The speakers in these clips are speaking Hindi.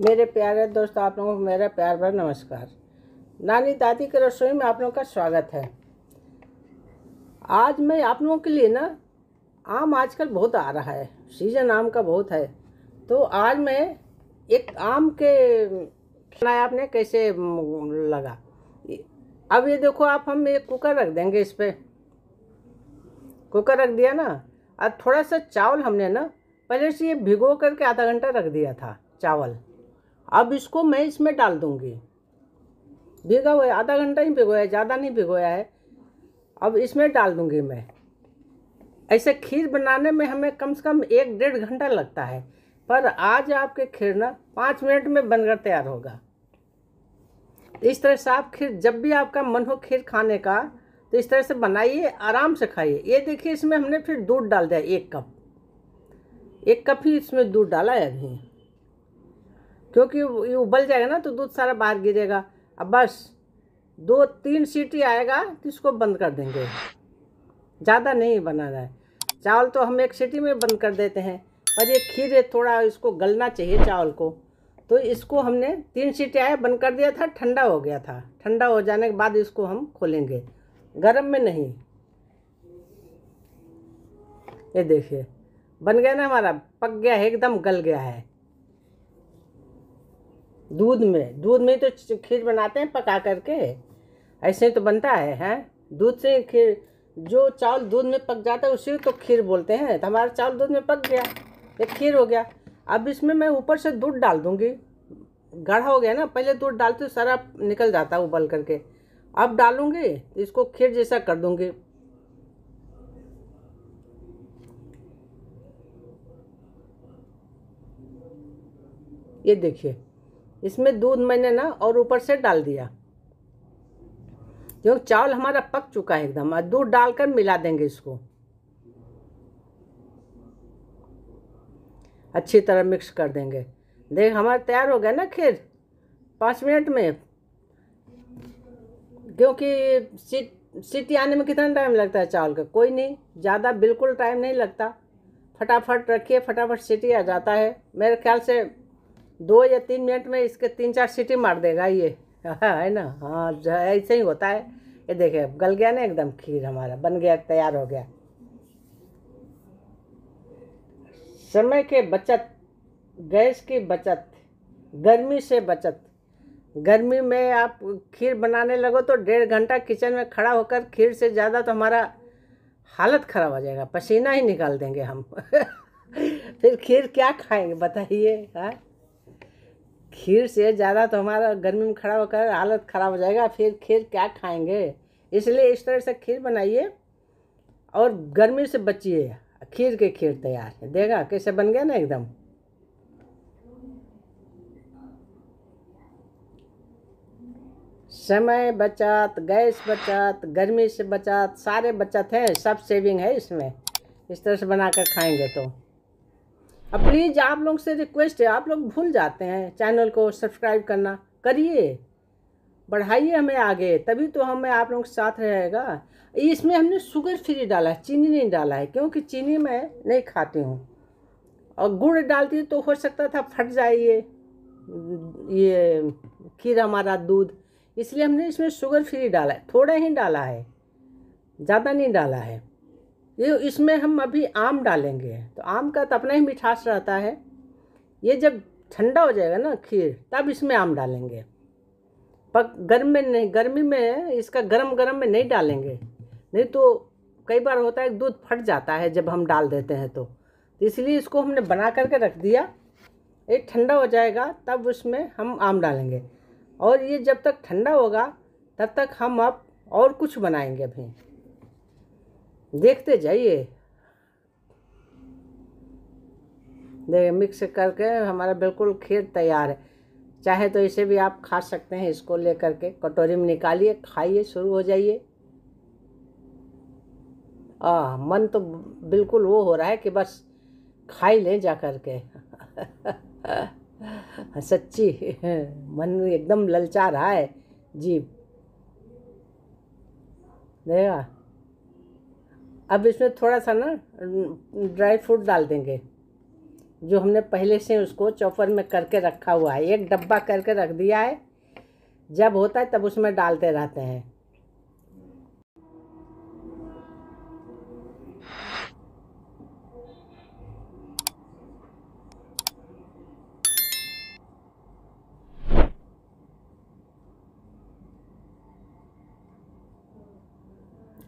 मेरे प्यारे दोस्त आप लोगों को मेरा प्यार भर नमस्कार नानी दादी की रसोई में आप लोगों का स्वागत है आज मैं आप लोगों के लिए ना आम आजकल बहुत आ रहा है सीजन आम का बहुत है तो आज मैं एक आम के खिलाया आपने कैसे लगा अब ये देखो आप हम एक कुकर रख देंगे इस पर कुकर रख दिया ना और थोड़ा सा चावल हमने ना पहले से ये भिगो करके आधा घंटा रख दिया था चावल अब इसको मैं इसमें डाल दूँगी भिगा हुआ है आधा घंटा ही भिगोया ज़्यादा नहीं भिगोया है अब इसमें डाल दूँगी मैं ऐसे खीर बनाने में हमें कम से कम एक डेढ़ घंटा लगता है पर आज आपके खीर ना पाँच मिनट में बनकर तैयार होगा इस तरह से आप खीर जब भी आपका मन हो खीर खाने का तो इस तरह से बनाइए आराम से खाइए ये देखिए इसमें हमने फिर दूध डाल दिया एक कप एक कप ही इसमें दूध डाला है अभी क्योंकि ये उबल जाएगा ना तो दूध सारा बाहर गिरेगा अब बस दो तीन सीटी आएगा तो इसको बंद कर देंगे ज़्यादा नहीं बनाना है चावल तो हम एक सीटी में बंद कर देते हैं पर ये खीर है थोड़ा इसको गलना चाहिए चावल को तो इसको हमने तीन सीटी आए बंद कर दिया था ठंडा हो गया था ठंडा हो जाने के बाद इसको हम खोलेंगे गर्म में नहीं ये देखिए बन गया ना हमारा पक गया है एकदम गल गया है दूध में दूध में तो खीर बनाते हैं पका करके ऐसे तो बनता है हैं दूध से खीर जो चावल दूध में पक जाता है उसी तो खीर बोलते हैं तो हमारा चावल दूध में पक गया ये खीर हो गया अब इसमें मैं ऊपर से दूध डाल दूँगी गढ़ा हो गया ना पहले दूध डालते सारा निकल जाता उबल करके अब डालूँगी इसको खीर जैसा कर दूँगी ये देखिए इसमें दूध मैंने ना और ऊपर से डाल दिया क्योंकि चावल हमारा पक चुका है एकदम और दूध डालकर मिला देंगे इसको अच्छी तरह मिक्स कर देंगे देख हमारा तैयार हो गया ना खीर पाँच मिनट में क्योंकि सीट सीटी आने में कितना टाइम लगता है चावल का कोई नहीं ज़्यादा बिल्कुल टाइम नहीं लगता फटाफट रखिए फटाफट सीटी आ जाता है मेरे ख्याल से दो या तीन मिनट में इसके तीन चार सीटी मार देगा ये हाँ, है ना हाँ ऐसे ही होता है ये देखिए गल गया ना एकदम खीर हमारा बन गया तैयार हो गया समय के बचत गैस की बचत गर्मी से बचत गर्मी में आप खीर बनाने लगो तो डेढ़ घंटा किचन में खड़ा होकर खीर से ज़्यादा तो हमारा हालत ख़राब हो जाएगा पसीना ही निकाल देंगे हम फिर खीर क्या खाएंगे बताइए हाँ खीर से ज़्यादा तो हमारा गर्मी में खड़ा होकर हालत ख़राब हो जाएगा फिर खीर क्या खाएंगे इसलिए इस तरह से खीर बनाइए और गर्मी से बचिए खीर के खीर तैयार है देगा कैसे बन गया ना एकदम समय बचत गैस बचत गर्मी से बचत सारे बचत हैं सब सेविंग है इसमें इस तरह से बनाकर खाएंगे तो अब प्लीज़ आप लोग से रिक्वेस्ट है आप लोग भूल जाते हैं चैनल को सब्सक्राइब करना करिए बढ़ाइए हमें आगे तभी तो हमें आप लोगों के साथ रहेगा इसमें हमने शुगर फ्री डाला है चीनी नहीं डाला है क्योंकि चीनी मैं नहीं खाती हूँ और गुड़ डालती तो हो सकता था फट जाए ये ये खीर हमारा दूध इसलिए हमने इसमें शुगर फ्री डाला है थोड़ा ही डाला है ज़्यादा नहीं डाला है ये इसमें हम अभी आम डालेंगे तो आम का तो अपना ही मिठास रहता है ये जब ठंडा हो जाएगा ना खीर तब इसमें आम डालेंगे पक गर्म में नहीं गर्मी में इसका गर्म गरम में नहीं डालेंगे नहीं तो कई बार होता है दूध फट जाता है जब हम डाल देते हैं तो, तो इसलिए इसको हमने बना करके रख दिया ये ठंडा हो जाएगा तब उसमें हम आम डालेंगे और ये जब तक ठंडा होगा तब तक हम अब और कुछ बनाएंगे अभी देखते जाइए देखिए मिक्स करके हमारा बिल्कुल खीर तैयार है चाहे तो इसे भी आप खा सकते हैं इसको लेकर के कटोरी में निकालिए खाइए शुरू हो जाइए आ मन तो बिल्कुल वो हो रहा है कि बस खाई लें जा कर के सच्ची मन एकदम ललचा रहा है जी देखा अब इसमें थोड़ा सा ना ड्राई फ्रूट डाल देंगे जो हमने पहले से उसको चॉपर में करके रखा हुआ है एक डब्बा करके रख दिया है जब होता है तब उसमें डालते रहते हैं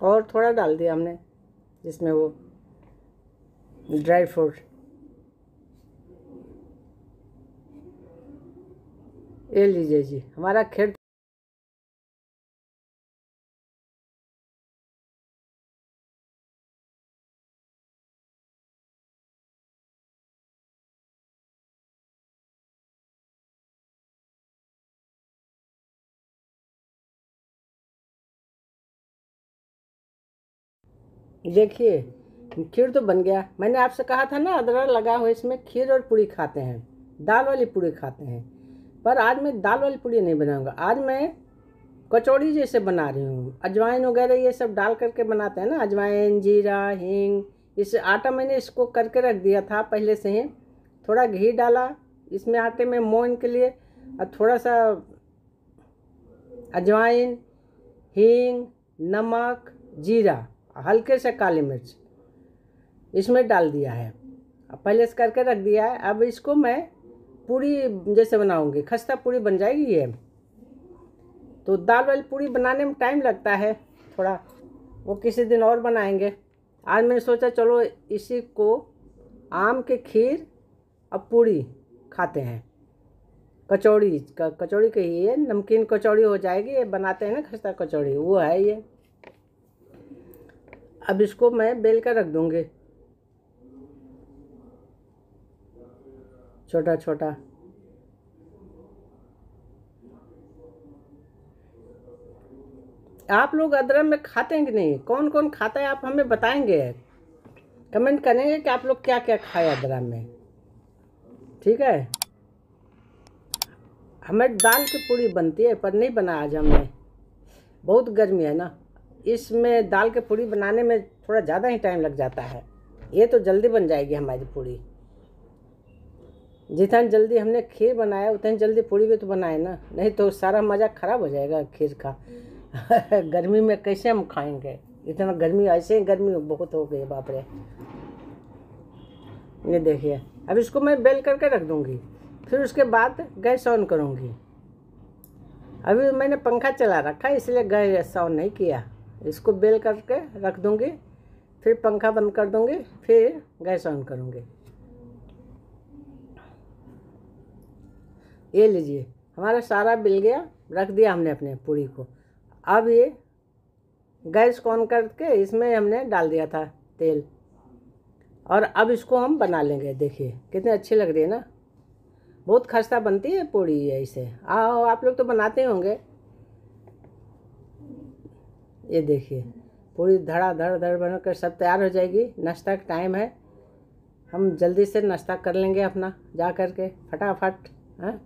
और थोड़ा डाल दिया हमने जिसमें वो ड्राई फ्रूट ये लीजिए जी हमारा खेत देखिए खीर तो बन गया मैंने आपसे कहा था ना अदरक लगा हुआ इसमें खीर और पूड़ी खाते हैं दाल वाली पूड़ी खाते हैं पर आज मैं दाल वाली पूड़ी नहीं बनाऊंगा आज मैं कचौड़ी जैसे बना रही हूँ अजवाइन वगैरह ये सब डाल करके बनाते हैं ना अजवाइन जीरा हींग इस आटा मैंने इसको करके रख दिया था पहले से ही थोड़ा घी डाला इसमें आटे में मोइन के लिए और थोड़ा सा अजवाइन हींग नमक जीरा हल्के से काली मिर्च इसमें डाल दिया है अब पहले से करके रख दिया है अब इसको मैं पूरी जैसे बनाऊंगी खस्ता पूरी बन जाएगी ये तो दाल वाली पूरी बनाने में टाइम लगता है थोड़ा वो किसी दिन और बनाएंगे आज मैंने सोचा चलो इसी को आम के खीर और पूरी खाते हैं कचौड़ी कचौड़ी कही है नमकीन कचौड़ी हो जाएगी ये बनाते हैं ना खस्ता कचौड़ी वो है ये अब इसको मैं बेल कर रख दूँगी छोटा छोटा आप लोग अदरक में खाते हैं कि नहीं कौन कौन खाता है आप हमें बताएंगे कमेंट करेंगे कि आप लोग क्या क्या खाए अदरक में ठीक है हमें दाल की पूड़ी बनती है पर नहीं बना आज हमने बहुत गर्मी है ना इसमें दाल के पूड़ी बनाने में थोड़ा ज़्यादा ही टाइम लग जाता है ये तो जल्दी बन जाएगी हमारी पूड़ी जितना जल्दी हमने खीर बनाया उतना जल्दी पूड़ी भी तो बनाए ना नहीं तो सारा मज़ा ख़राब हो जाएगा खीर का गर्मी में कैसे हम खाएंगे इतना गर्मी ऐसे ही गर्मी बहुत हो गई बाप रे ये देखिए अब इसको मैं बेल करके रख दूँगी फिर उसके बाद गैस ऑन करूँगी अभी मैंने पंखा चला रखा है इसलिए गैस ऑन नहीं किया इसको बेल करके रख दूँगी फिर पंखा बंद कर दूँगी फिर गैस ऑन करूँगी ये लीजिए हमारा सारा बिल गया रख दिया हमने अपने पूरी को अब ये गैस ऑन करके इसमें हमने डाल दिया था तेल और अब इसको हम बना लेंगे देखिए कितनी अच्छी लग रही है ना बहुत खस्ता बनती है पूड़ी ऐसे आओ आप लोग तो बनाते होंगे ये देखिए पूरी धड़ा धड़ धड़ कर सब तैयार हो जाएगी नाश्ता का टाइम है हम जल्दी से नाश्ता कर लेंगे अपना जा कर के फटाफट हैं हाँ।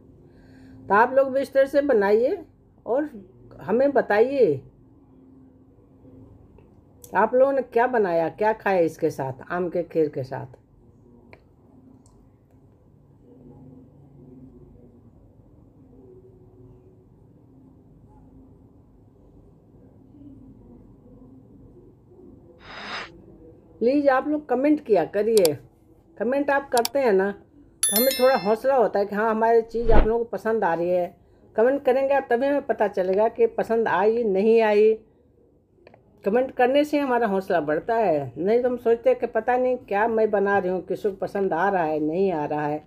तो आप लोग भी इस तरह से बनाइए और हमें बताइए आप लोगों ने क्या बनाया क्या खाया इसके साथ आम के खीर के साथ प्लीज़ आप लोग कमेंट किया करिए कमेंट आप करते हैं ना तो हमें थोड़ा हौसला होता है कि हाँ हमारी चीज़ आप लोगों को पसंद आ रही है कमेंट करेंगे आप तभी हमें पता चलेगा कि पसंद आई नहीं आई कमेंट करने से हमारा हौसला बढ़ता है नहीं तो हम सोचते हैं कि पता नहीं क्या मैं बना रही हूँ किसी को पसंद आ रहा है नहीं आ रहा है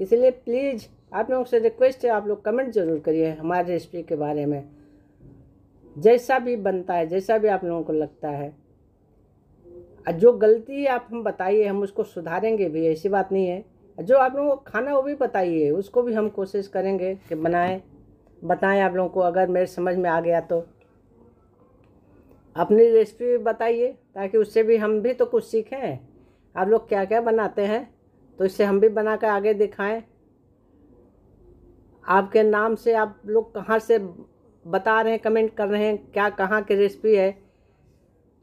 इसलिए प्लीज़ आप लोगों से रिक्वेस्ट है आप लोग कमेंट ज़रूर करिए हमारी रेसिपी के बारे में जैसा भी बनता है जैसा भी आप लोगों को लगता है जो गलती है आप हम बताइए हम उसको सुधारेंगे भी ऐसी बात नहीं है जो आप लोगों को खाना वो भी बताइए उसको भी हम कोशिश करेंगे कि बनाएं बताएं आप लोगों को अगर मेरे समझ में आ गया तो अपनी रेसिपी भी बताइए ताकि उससे भी हम भी तो कुछ सीखें आप लोग क्या क्या बनाते हैं तो इससे हम भी बना कर आगे दिखाएं आपके नाम से आप लोग कहाँ से बता रहे हैं कमेंट कर रहे हैं क्या कहाँ की रेसिपी है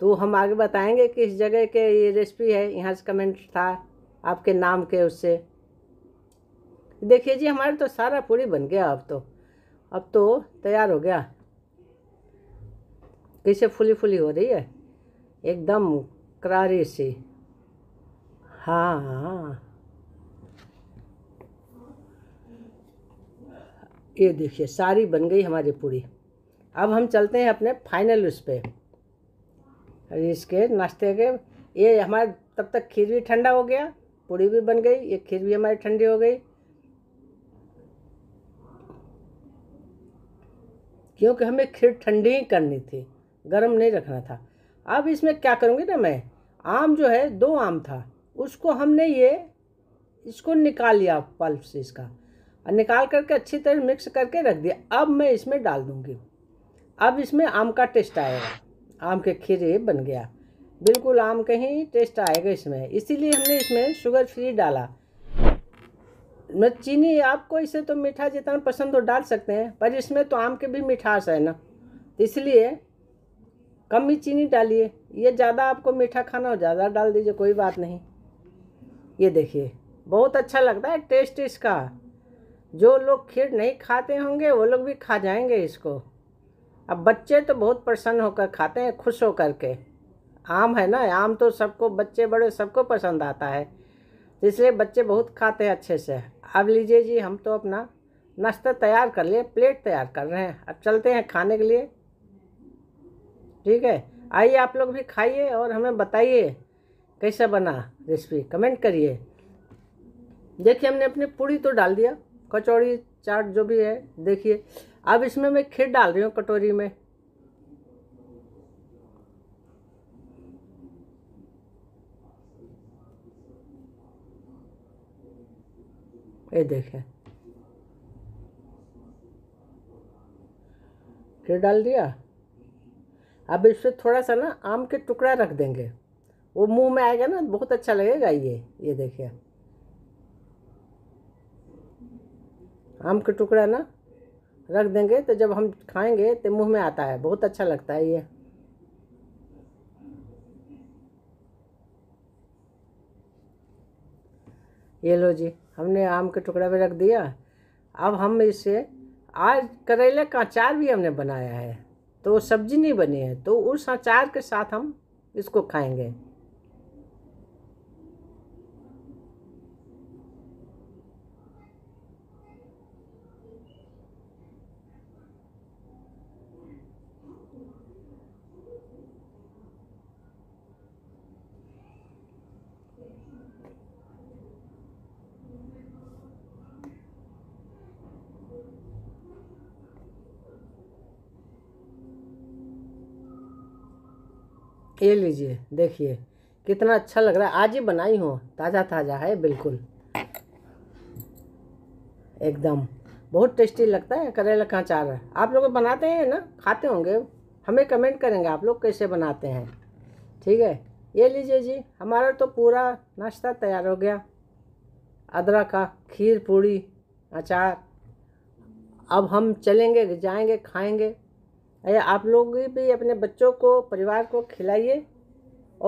तो हम आगे बताएंगे कि इस जगह के ये रेसिपी है यहाँ से कमेंट था आपके नाम के उससे देखिए जी हमारा तो सारा पूरी बन गया अब तो अब तो तैयार हो गया कैसे फुली फुली हो रही है एकदम करारी सी हाँ हाँ ये देखिए सारी बन गई हमारी पूरी अब हम चलते हैं अपने फाइनल उस पर इसके नाश्ते के ये हमारे तब तक खीर भी ठंडा हो गया पूड़ी भी बन गई ये खीर भी हमारी ठंडी हो गई क्योंकि हमें खीर ठंडी ही करनी थी गर्म नहीं रखना था अब इसमें क्या करूँगी ना मैं आम जो है दो आम था उसको हमने ये इसको निकाल लिया पल्प से इसका और निकाल करके अच्छी तरह मिक्स करके रख दिया अब मैं इसमें डाल दूँगी अब इसमें आम का टेस्ट आएगा आम के खीरे बन गया बिल्कुल आम का ही टेस्ट आएगा इसमें इसीलिए हमने इसमें शुगर फ्री डाला मैं चीनी आपको इसे तो मीठा जितना पसंद हो डाल सकते हैं पर इसमें तो आम के भी मिठास है ना इसलिए कम ही चीनी डालिए ये ज़्यादा आपको मीठा खाना हो ज़्यादा डाल दीजिए कोई बात नहीं ये देखिए बहुत अच्छा लगता है टेस्ट इसका जो लोग खीर नहीं खाते होंगे वो लोग भी खा जाएंगे इसको अब बच्चे तो बहुत प्रसन्न होकर खाते हैं खुश होकर के आम है ना आम तो सबको बच्चे बड़े सबको पसंद आता है इसलिए बच्चे बहुत खाते हैं अच्छे से अब लीजिए जी हम तो अपना नाश्ता तैयार कर लिए प्लेट तैयार कर रहे हैं अब चलते हैं खाने के लिए ठीक है आइए आप लोग भी खाइए और हमें बताइए कैसा बना रेसिपी कमेंट करिए देखिए हमने अपनी पूड़ी तो डाल दिया कचौड़ी चाट जो भी है देखिए अब इसमें मैं खीर डाल रही हूँ कटोरी में ये देखे खीर डाल दिया अब इसमें थोड़ा सा ना आम के टुकड़ा रख देंगे वो मुंह में आएगा ना बहुत अच्छा लगेगा ये ये देखिए आम का टुकड़ा ना रख देंगे तो जब हम खाएंगे तो मुंह में आता है बहुत अच्छा लगता है ये ये लो जी हमने आम के टुकड़ा भी रख दिया अब हम इसे आज करेले का अचार भी हमने बनाया है तो सब्जी नहीं बनी है तो उस अचार के साथ हम इसको खाएंगे ये लीजिए देखिए कितना अच्छा लग रहा है आज ही बनाई हो ताज़ा ताज़ा है बिल्कुल एकदम बहुत टेस्टी लगता है करेला का अचार आप लोग बनाते हैं ना खाते होंगे हमें कमेंट करेंगे आप लोग कैसे बनाते हैं ठीक है ये लीजिए जी हमारा तो पूरा नाश्ता तैयार हो गया अदरक का खीर पूड़ी अचार अब हम चलेंगे जाएंगे खाएंगे अरे आप लोग भी अपने बच्चों को परिवार को खिलाइए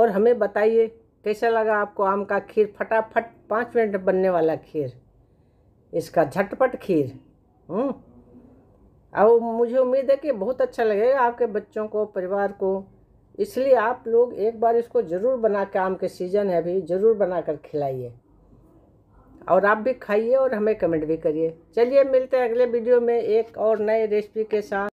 और हमें बताइए कैसा लगा आपको आम का खीर फटाफट पाँच मिनट बनने वाला खीर इसका झटपट खीर और हम्म। मुझे उम्मीद है कि बहुत अच्छा लगेगा आपके बच्चों को परिवार को इसलिए आप लोग एक बार इसको ज़रूर बना के आम के सीज़न है अभी ज़रूर बना कर खिलाइए और आप भी खाइए और हमें कमेंट भी करिए चलिए मिलते हैं अगले वीडियो में एक और नए रेसिपी के साथ